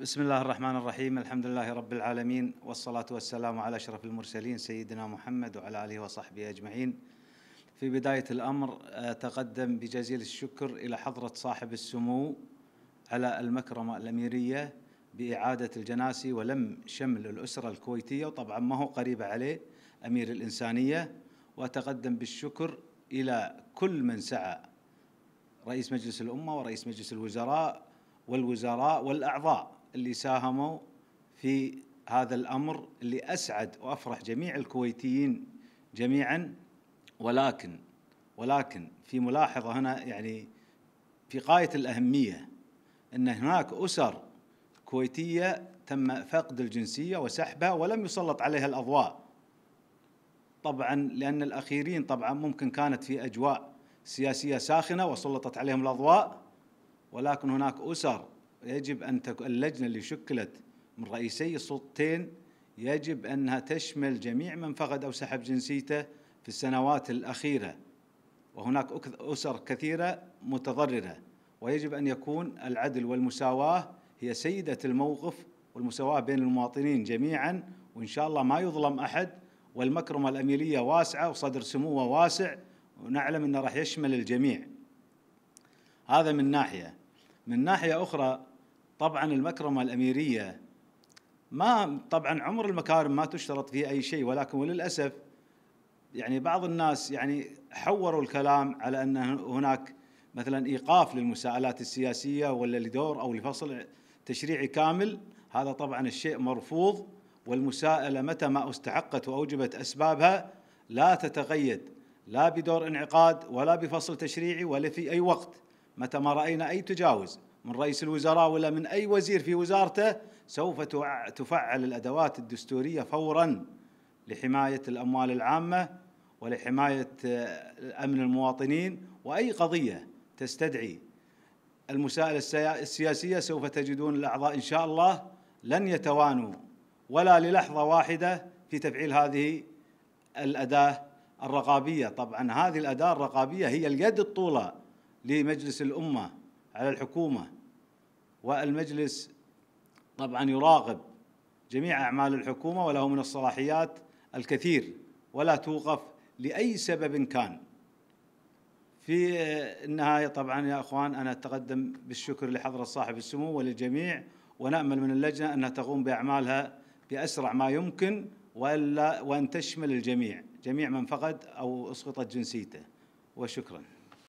بسم الله الرحمن الرحيم الحمد لله رب العالمين والصلاة والسلام على أشرف المرسلين سيدنا محمد وعلى آله وصحبه أجمعين في بداية الأمر أتقدم بجزيل الشكر إلى حضرة صاحب السمو على المكرمة الأميرية بإعادة الجناسي ولم شمل الأسرة الكويتية وطبعا ما هو قريبة عليه أمير الإنسانية وأتقدم بالشكر إلى كل من سعى رئيس مجلس الأمة ورئيس مجلس الوزراء والوزراء والأعضاء اللي ساهموا في هذا الامر اللي اسعد وافرح جميع الكويتيين جميعا ولكن ولكن في ملاحظه هنا يعني في غايه الاهميه ان هناك اسر كويتيه تم فقد الجنسيه وسحبها ولم يسلط عليها الاضواء طبعا لان الاخيرين طبعا ممكن كانت في اجواء سياسيه ساخنه وسلطت عليهم الاضواء ولكن هناك اسر يجب أن تكون اللجنة اللي شكلت من رئيسي السلطتين يجب أنها تشمل جميع من فقد أو سحب جنسيته في السنوات الأخيرة وهناك أسر كثيرة متضررة ويجب أن يكون العدل والمساواة هي سيدة الموقف والمساواة بين المواطنين جميعا وإن شاء الله ما يظلم أحد والمكرمة الأميلية واسعة وصدر سموه واسع ونعلم أنه راح يشمل الجميع هذا من ناحية من ناحية أخرى طبعا المكرمة الأميرية ما طبعا عمر المكارم ما تشترط فيه أي شيء ولكن وللأسف يعني بعض الناس يعني حوروا الكلام على أن هناك مثلا إيقاف للمساءلات السياسية ولا لدور أو لفصل تشريعي كامل هذا طبعا الشيء مرفوض والمساءلة متى ما استحقت وأوجبت أسبابها لا تتقيد لا بدور انعقاد ولا بفصل تشريعي ولا في أي وقت متى ما رأينا أي تجاوز من رئيس الوزراء ولا من أي وزير في وزارته سوف تفعل الأدوات الدستورية فورا لحماية الأموال العامة ولحماية آه، أمن المواطنين وأي قضية تستدعي المسائل السياسية سوف تجدون الأعضاء إن شاء الله لن يتوانوا ولا للحظة واحدة في تفعيل هذه الأداة الرقابية طبعا هذه الأداة الرقابية هي اليد الطولة لمجلس الأمة على الحكومه والمجلس طبعا يراقب جميع اعمال الحكومه وله من الصلاحيات الكثير ولا توقف لاي سبب كان. في النهايه طبعا يا اخوان انا اتقدم بالشكر لحضره صاحب السمو وللجميع ونامل من اللجنه انها تقوم باعمالها باسرع ما يمكن والا وان تشمل الجميع، جميع من فقد او اسقطت جنسيته وشكرا.